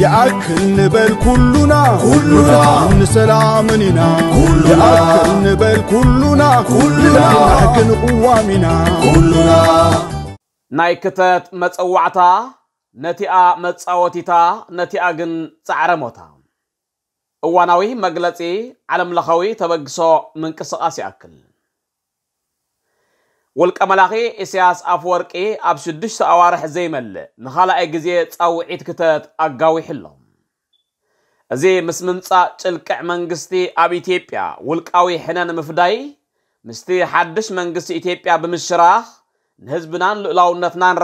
የአክል በል ኩሉና ኩሉና እንሰላምኒና የአክል ንበል ኩሉና ኩሉና ሕግን ቁዋሚና ኩሉና ናይ ክተት መፀዋዕታ ነቲኣ መፃወቲታ ነቲኣ ግን ፃዕረ ሞታ እዋናዊ መግለፂ ዓለምለኻዊ ተበግሶ ምንቅስቓስ ይኣክል والكملاخي إسياس أفوركي أبشدش سأوارح زي مل نخالا إجزي تأو عيد كتات أقاوي حلهم زي مسمنصا تلكع منقستي أب إثيوبيا والكاوي حنان مفداي مستي حدش منقستي تيبيا بمشراخ نهزبنان لقلاو نتنان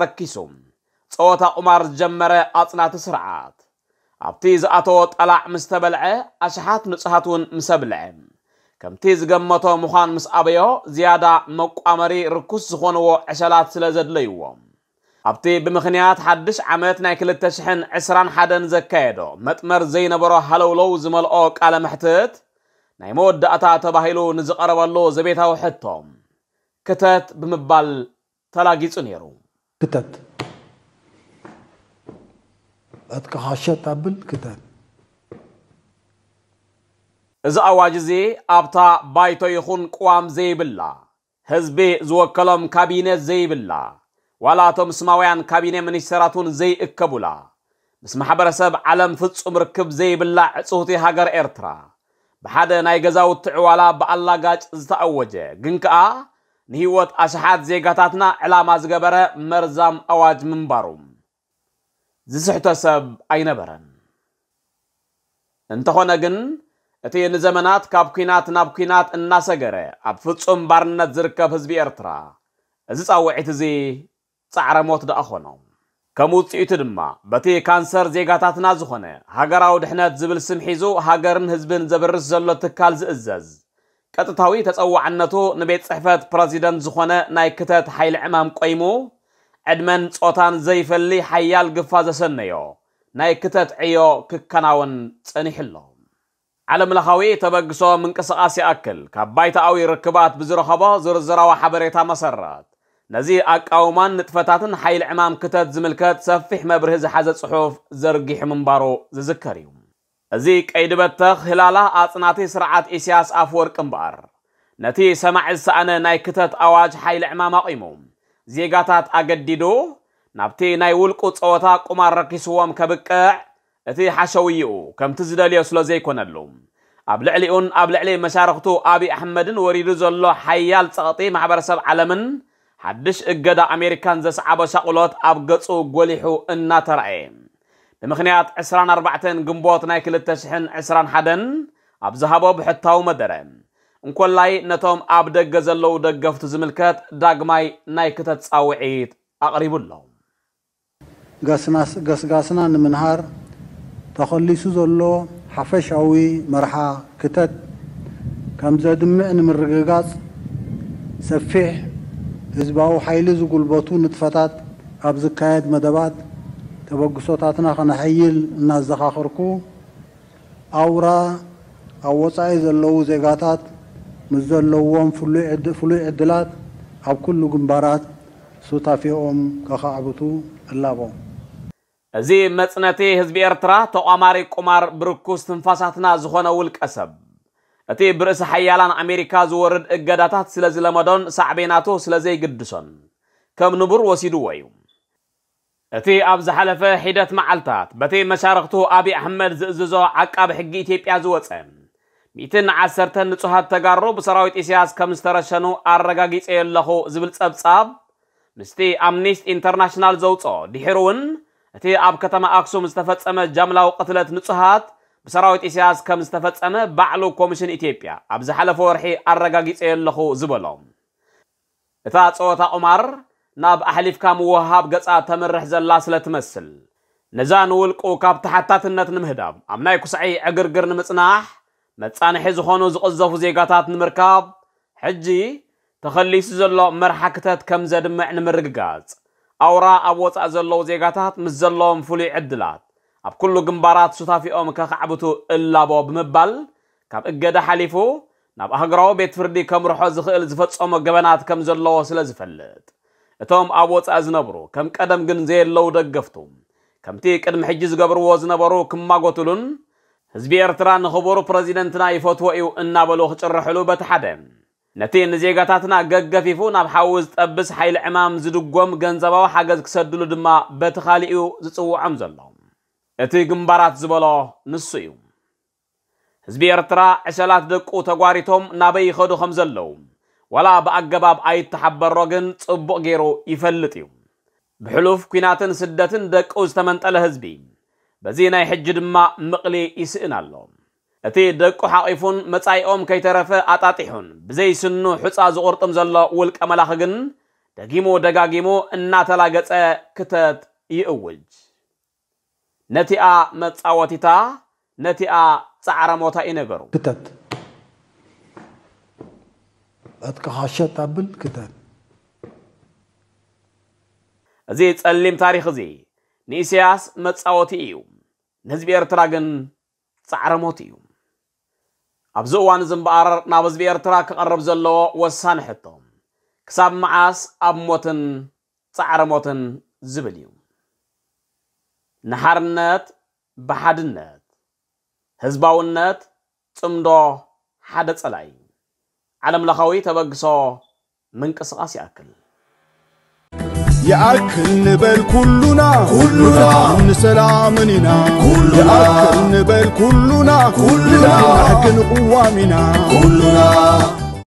ፀወታ ቁማር أمار جمرة أطنا تسرعات أبتيز أطوت ألاع ተበልዐ أشحات نصحاتون እውን كم تيز قمتو مخان مس أبيهو زيادة مكو أمري ركوس سخونوو عشالات سلزد ليووم أبتي بمخنيات حدش عمات ناكل التشحن عسران حدن زكايدو متمر زينبرو حلولو زمال أوك على محتت نايمود دقاتا تباهيلو نزق أروالو زبيتاو حدتوم كتات بمبال تلاقي سنيرو كتات أتكحاشة تابل كتات እዚ ኣዋጅ እዚ ኣብታ ባይቶ ይኹን ቅዋም ዘይብላ ህዝቢ ዝወከሎም ካቢነት ዘይብላ ዋላ እቶም እስማውያን ካቢነ ሚኒስተራቱን ዘይእከቡላ ምስ ማሕበረሰብ ዓለም ፍጹም ርክብ ዘይብላ ዕጽውቲ ሃገር ኤርትራ ብሓደ ናይ ገዛውቲ ዕዋላ ብኣላጋጭ ዝተኣወጀ ግን ከኣ ንህይወት ኣሽሓት ዜጋታትና ዕላማ ዝገበረ መርዛም ኣዋጅ ምንባሩ ዝስሕቶ ሰብ ኣይነበረን እንተኾነ ግን እቲ ንዘመናት ካብ ኩናት ናብ ኩናት እናሰገረ ኣብ ፍጹም ባርነት ዝርከብ ህዝቢ ኤርትራ እዚ ጻውዒት እዚ ጻዕረ ሞት ደኣ ኾኖም ከም ውፅኢቱ ድማ በቲ ካንሰር ዜጋታትና ዝኾነ ሃገራዊ ድሕነት ዝብል ስም ሒዙ ሃገርን ህዝብን ዘብርስ ዘሎ ትካል ዝእዘዝ ቀጥታዊ ተጸዋዕነቱ ንቤት ጽሕፈት ፕረዚደንት ዝኾነ ናይ ክተት ሓይሊ ዕማም ቆይሙ ዕድመን ጾታን ዘይፈሊ ሓያል ግፋ ዘሰነዮ ናይ ክተት ዕዮ ክከናወን ጸኒሕ ኣሎ ዓለም ለኻዊ ተበግሶም እንቅስቓሴ ይኣክል ካብ ባይታ ርክባት ብዝረኸቦ ዝርዝራዊ ሓበሬታ መሰረት ነዚ ኣቃውማን ንጥፈታትን ሓይል ዕማም ክተት ዝምልከት ሰፊሕ መብርህ ዝሓዘ ጽሑፍ ዘርጊሕ ምንባሩ ዝዝከር እዩ እዚ ቀይዲ በተኽ ህላላ ኣጽናቲ ስርዓት ኢስያስ ኣፈወርቂ እምበኣር ነቲ ሰማዕ ዝሰኣነ ናይ ክተት ኣዋጅ ሓይሊ ዕማም ኣቒሙ ዜጋታት ኣገዲዱ ናብቲ ናይ ውልቁ ፀወታ ቁማር ረኪስዎም ከብቅዕ اتي حشويو كم تزداليو سلو زيكون اللوم ابلعليون ابلعلي مشارقتو ابي احمدن وريدوزو اللو حيال تغطي معبر سب علمن حدش اقدا امريكان زس عبا شاقولوت ابقصو قوليحو انا ترعي بمخنيات عسران اربعتن قنبوت نايك للتشحن عسران حدن ابزهابو بحطاو مدرن نكون لاي نتوم ابدق زلو دقف تزملكات داقماي نايك تتساوعيت اقريبو اللو قاسناس قاسناس ተኸሊሱ ዘሎ ሓፈሻዊ መርሓ ክተት ከም ዘድምዕ ንምርግጋፅ ሰፊሕ ህዝባዊ ሓይሊ ዝጉልበቱ ንጥፈታት ኣብ ዝካየድ መደባት ተበግሶታትና ክነሐይል እናዘኻኽርኩ ኣውራ ኣብ ወፃኢ ዘለዉ ዜጋታት ምስ ዘለዎም ፍሉይ ዕድላት ኣብ ኩሉ ግንባራት ሱታፊኦም ከኸዕብቱ እላቦም እዚ መፅነቲ ህዝቢ ኤርትራ ተቋማሪ ቁማር ብርኩስ ትንፋሳትና ዝኾነ ውልቀ ሰብ እቲ ብርእሲ ሓያላን ኣሜሪካ ዝወርድ እገዳታት ስለ ዝለመዶን ሳዕቤናቱ ስለ ዘይግድሶን ከም ንቡር ወሲድዎ እዩ እቲ ኣብ ዝሓለፈ ሒደት መዓልታት በቲ መሻርክቱ ኣብዪ ኣሕመድ ዝእዝዞ ዓቃብ ሕጊ ኢትዮጵያ ዝወፀ ሚእትን ዓሰርተን ንጹሃት ተጋሩ ብሰራዊት እስያስ ከም ዝተረሸኑ ኣረጋጊፀ ኣለኹ ዝብል ጸብጻብ ምስቲ ኣምኒስት ኢንተርናሽናል ዘውፅኦ ድሒሩ እውን اتي اب كتما اكسوم استفصمه جملاو قتلت نصحات بسراويت اسياس كم استفصمه بعلو كوميشن ايتيوبيا ابز حلف ورحي ارغاغيص يلخو زبلوم اتا صوتا عمر ناب احلف كام وهاب غصا تمرح زلا سلتمسل نزان ولقو كاب تحتاتنت نمهداب امناي كسعي اغرغر نمصناح مصانح حز خونو زقزف زيغاتات نمركاب حجي تخليس زلو مرحكتات كم زدمع نمرغغاص ኣውራ ኣብ ወፃእ ዘለዉ ዜጋታት ምስ ዘለዎም ፍሉይ ዕድላት ኣብ ኩሉ ግንባራት ሱታፊኦም ከኽዕብቱ እላቦ ብምባል ካብ እገዳ ሓሊፉ ናብ ኣህግራዊ ቤት ፍርዲ ከምርሖ ዝኽእል ዝፈፀሞ ገበናት ከም ዘለዎ ስለ ዝፈልጥ እቶም ኣብ ወፃኢ ዝነብሩ ከም ቀደም ግን ዘየለው ደገፍቱ ከምቲ ቅድሚ ሕጂ ዝገብርዎ ዝነበሩ ክማጎትሉን ህዝቢ ኤርትራ ንክቡር ፕረዚደንትና ይፈትዎ እዩ እናበሉ ክጭርሕሉ በቲ ሓደ ነቲ ንዜጋታትና ገገፊፉ ናብ ሓዊ ዝጠብስ ሓይሊ ዕማም ዝድጎም ገንዘባዊ ሓገዝ ክሰድሉ ድማ በቲ ኻሊኡ ዝጽውዖም ዘሎ እቲ ግንባራት ዝበሎ ንሱ እዩ ህዝቢ ኤርትራ ዕሸላት ደቁ ተጓሪቶም ናበይ ይኸዱ ከም ዘለዉ ዋላ ብኣገባብ ኣይተሓበሮ ግን ጽቡቕ ገይሩ ይፈልጥ እዩ ብሕሉፍ ኩናትን ስደትን ደቁ ዝተመንጠለ ህዝቢ በዚ ናይ ሕጂ ድማ ምቕሊ ይስእን ኣሎ እቲ ደቁ ሓቒፉን መጻኢኦም ከይተረፈ ኣጣጢሑን ብዘይስኑ ሕፃ ዝቖርጥም ዘሎ ውልቀ መላኽ ግን ደጊሞ ደጋጊሞ እናተላገጸ ክተት ይእውጅ ነቲኣ መጻወቲታ ነቲኣ ጻዕረ ሞታ ይነገሩ ክተት ኣትከኻሸ ታብል ክተት እዚ ጸሊም ታሪክ እዚ ንኢሳያስ መጻወቲ እዩ ንህዝቢ ኤርትራ ግን ጻዕረ ሞት እዩ ኣብዚ እዋን ዝምበኣር ናብ ህዝቢ ኤርትራ ክቐርብ ዘለዎ ወሳኒ ሕቶ ክሳብ መዓስ ኣብ ሞትን ፃዕሪ ሞትን ዝብል እዩ ንሓርነት ብሓድነት ህዝባውነት ፅምዶ ሓደ ፀላይ ዓለም ተበግሶ ምንቅስቓስ ይኣክል ياكل نبل كلنا كلنا من سلامنا كلنا ياكل نبل كلنا كلنا حق قوامنا كلنا